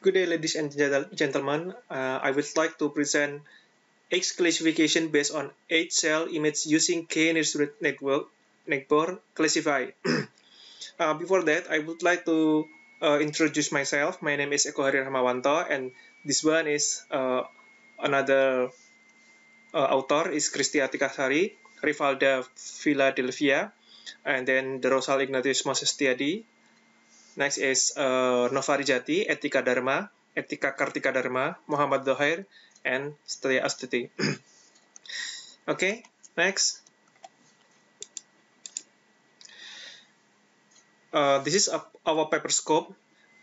Good day, ladies and gentlemen. Uh, I would like to present X classification based on H cell image using K nearest network, network classify. uh, before that, I would like to uh, introduce myself. My name is Eko Hari Hamawanto, and this one is uh, another uh, author is Kristi Atikasari, Rivalda Philadelphia, and then the Rosal Ignatius Moses Tiadi, Next is uh, Novari Jati, Etika Dharma, Etika Kartika Dharma, Muhammad Dohair, and Setia Astuti. okay, next. Uh, this is a, our paper scope.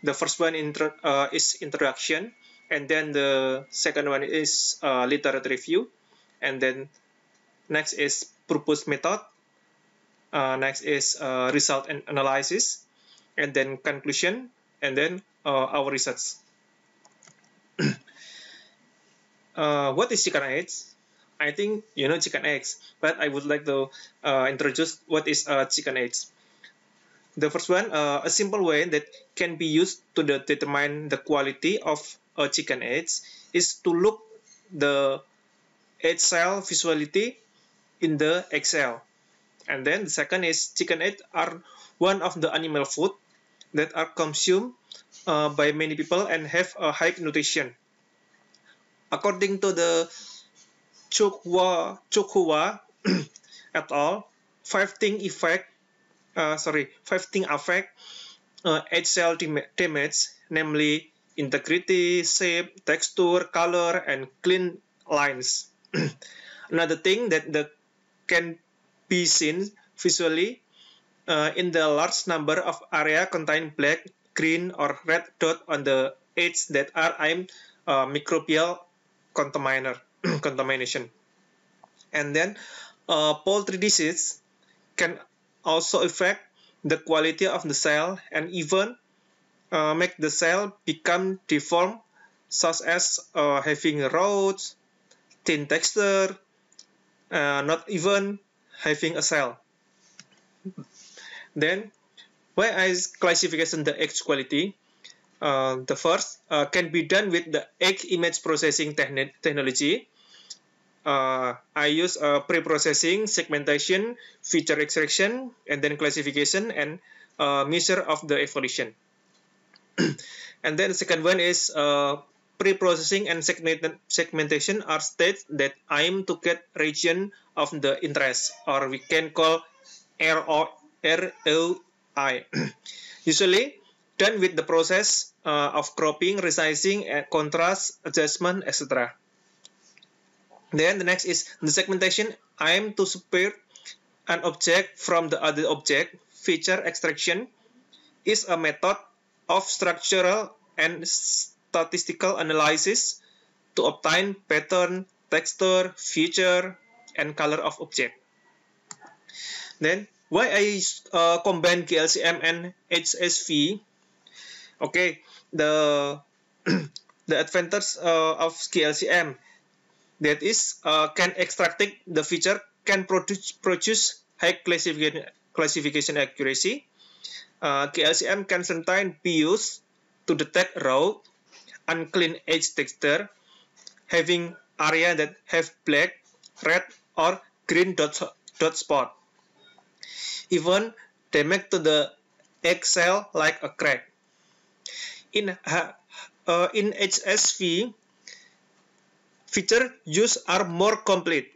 The first one intro, uh, is introduction, and then the second one is uh, literary review, and then next is purpose method. uh, next is uh, result and analysis, and then conclusion and then uh, our results. uh, what is chicken eggs? I think you know chicken eggs, but I would like to uh, introduce what is uh, chicken eggs. The first one, uh, a simple way that can be used to the determine the quality of a uh, chicken eggs is to look the egg cell visuality in the egg cell. And then the second is chicken eggs are one of the animal food that are consumed uh, by many people and have a high nutrition. According to the Chukwa, Chukwa at all, five thing effect, uh, sorry, five thing affect uh, HCL damage, namely integrity, shape, texture, color, and clean lines. Another thing that the can be seen visually uh, in the large number of area contain black, green, or red dot on the edge that are I'm uh, microbial contaminer contamination. And then uh, poultry disease can also affect the quality of the cell and even uh, make the cell become deformed such as uh, having rods, thin texture, uh, not even having a cell. Then where is classification the egg quality? Uh, the first uh, can be done with the egg image processing technology. Uh, I use pre-processing, segmentation, feature extraction, and then classification and uh, measure of the evolution. and then the second one is uh, pre-processing and segmentation are states that aim to get region of the interest or we can call ROI. ROI. Usually done with the process uh, of cropping, resizing, contrast, adjustment, etc. Then the next is the segmentation aim to separate an object from the other object. Feature extraction is a method of structural and statistical analysis to obtain pattern, texture, feature, and color of object. Then Why I uh, combine KLCM and HSV? Okay, the the advantage uh, of KLCM that is uh, can extract the feature can produce produce high classification classification accuracy. Uh, KLCM can sometimes be used to detect raw, unclean edge texture, having area that have black, red, or green dot, dot spot. even damage to the egg cell like a crack. In, uh, in HSV, feature use are more complete.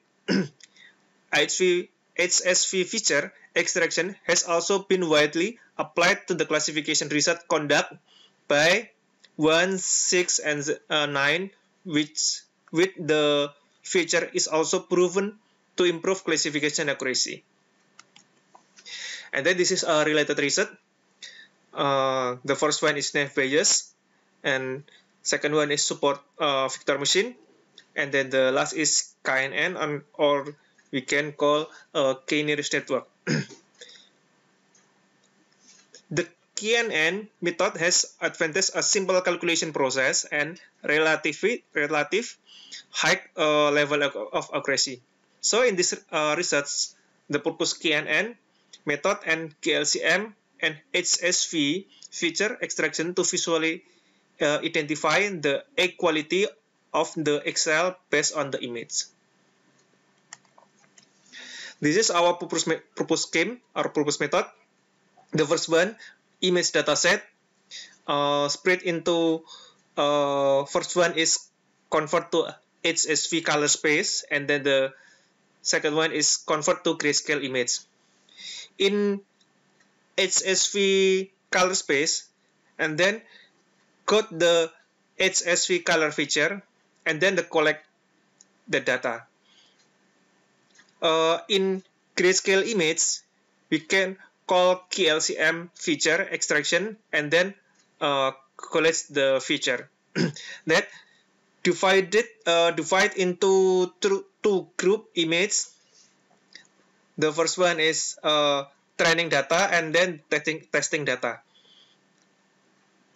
HSV, HSV feature extraction has also been widely applied to the classification research conduct by 1, 6, and uh, 9, which with the feature is also proven to improve classification accuracy. And then this is a related research. Uh, the first one is Nev Bayes, and second one is support uh, Victor machine, and then the last is KNN or we can call a uh, K k nearest network. the KNN method has advantage a simple calculation process and relative relative high uh, level of accuracy. So in this uh, research, the purpose KNN method and GLCM and HSV feature extraction to visually uh, identify the egg quality of the Excel based on the image. This is our purpose, purpose scheme, or purpose method. The first one, image dataset, uh, split into uh, first one is convert to HSV color space, and then the second one is convert to grayscale image. in HSV color space and then got the HSV color feature and then the collect the data. Uh, in grayscale image, we can call KLCM feature extraction and then uh, collect the feature that divided uh, divide into two group images. The first one is uh, training data and then testing, testing data.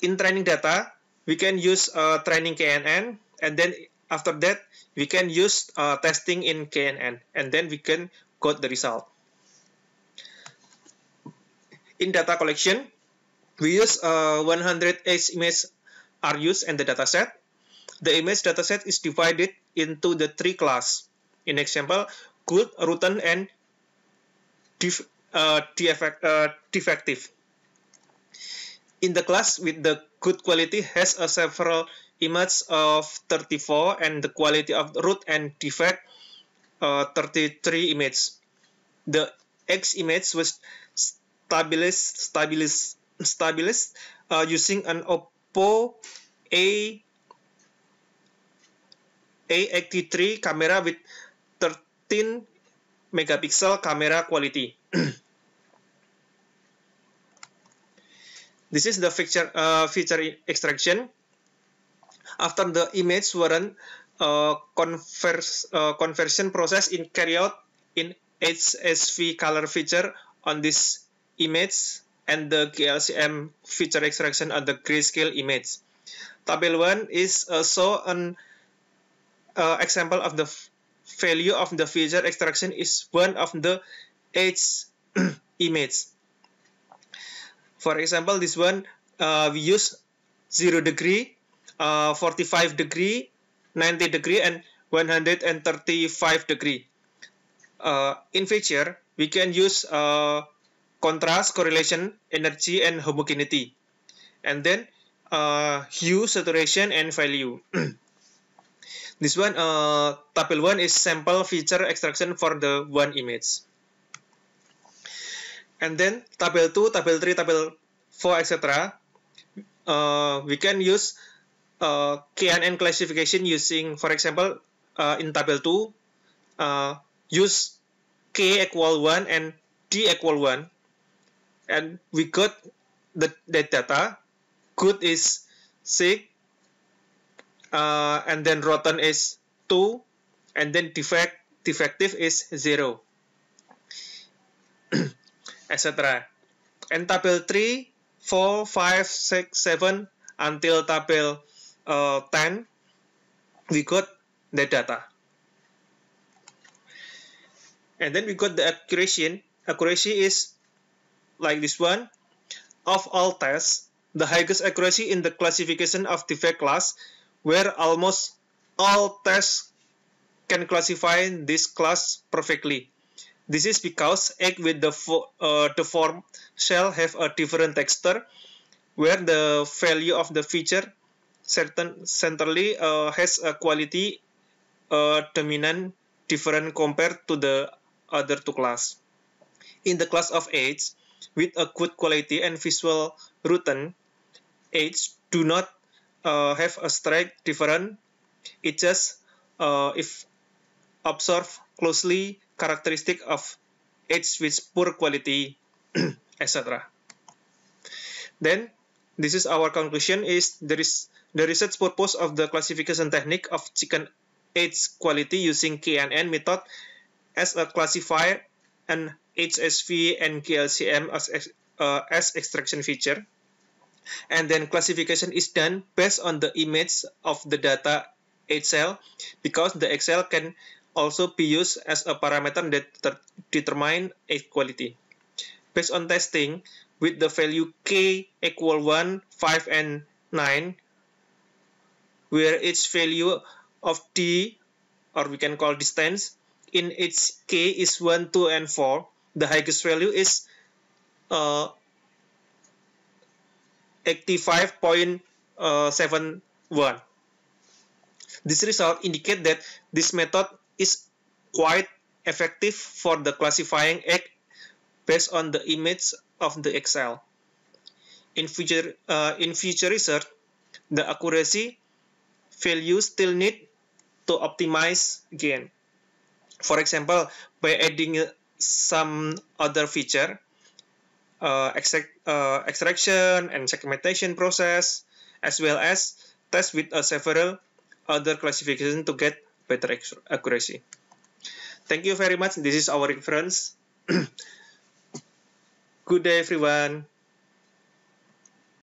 In training data, we can use uh, training KNN and then after that, we can use uh, testing in KNN and then we can code the result. In data collection, we use uh, 100 H image are used and the dataset. The image dataset is divided into the three class. In example, good, rotten, and uh, def, uh, defective. In the class with the good quality has a several image of 34 and the quality of root and defect uh, 33 image. The X image was stabilized, stabilized, stabilized uh, using an Oppo A A83 camera with 13 megapiksel camera quality. This is the feature uh, feature extraction. After the image warrant uh, converse, uh, conversion process in carry out in HSV color feature on this image and the GLCM feature extraction on the grayscale image. Table 1 is also an uh, example of the value of the feature extraction is one of the edge image. For example, this one uh, we use 0 degree, uh, 45 degree, 90 degree, and 135 degree. Uh, in feature, we can use uh, contrast, correlation, energy, and homogeneity. And then uh, hue, saturation, and value. This one, uh, table one is sample feature extraction for the one image. And then tabel two, tabel three, tabel four, etc. Uh, we can use uh, KNN classification using, for example, uh, in tabel two, uh, use K equal one and D equal one, and we got the, the data. Good is sick, uh, and then rotten is 2 and then defect defective is 0 etc and table 3 4 5 6 7 until table uh, 10 we got the data and then we got the accuracy accuracy is like this one of all tests the highest accuracy in the classification of defect class where almost all tests can classify this class perfectly. This is because egg with the, fo uh, the form shell have a different texture where the value of the feature certain centrally uh, has a quality uh, dominant different compared to the other two class. In the class of age, with a good quality and visual routine, age do not uh, have a strike different. It just uh, if observe closely characteristic of age with poor quality, etc. Then this is our conclusion is there is the research purpose of the classification technique of chicken age quality using KNN method as a classifier and HSV and KLCM as, uh, as extraction feature and then classification is done based on the image of the data Excel because the Excel can also be used as a parameter that determine a quality. Based on testing, with the value k equal 1, 5, and 9, where its value of d, or we can call distance, in its k is 1, 2, and 4, the highest value is uh, 85.71. Uh, this result indicate that this method is quite effective for the classifying egg based on the image of the egg In future, uh, in future research, the accuracy value still need to optimize again. For example, by adding uh, some other feature, uh, extract, uh, extraction and segmentation process, as well as test with uh, several other classification to get better accuracy. Thank you very much. This is our reference. Good day, everyone.